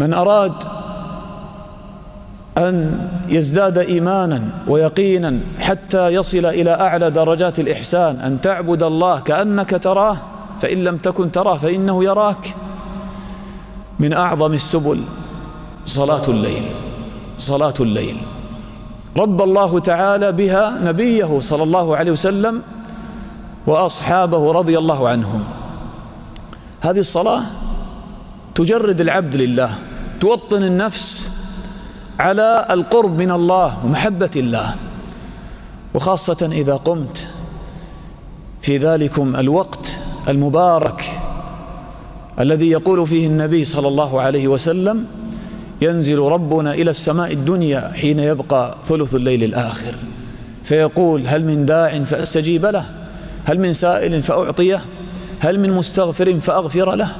من أراد أن يزداد إيمانا ويقينا حتى يصل إلى أعلى درجات الإحسان أن تعبد الله كأنك تراه فإن لم تكن تراه فإنه يراك من أعظم السبل صلاة الليل صلاة الليل رب الله تعالى بها نبيه صلى الله عليه وسلم وأصحابه رضي الله عنهم هذه الصلاة تجرد العبد لله توطن النفس على القرب من الله ومحبة الله وخاصة إذا قمت في ذلكم الوقت المبارك الذي يقول فيه النبي صلى الله عليه وسلم ينزل ربنا إلى السماء الدنيا حين يبقى ثلث الليل الآخر فيقول هل من داع فأستجيب له هل من سائل فأعطيه هل من مستغفر فأغفر له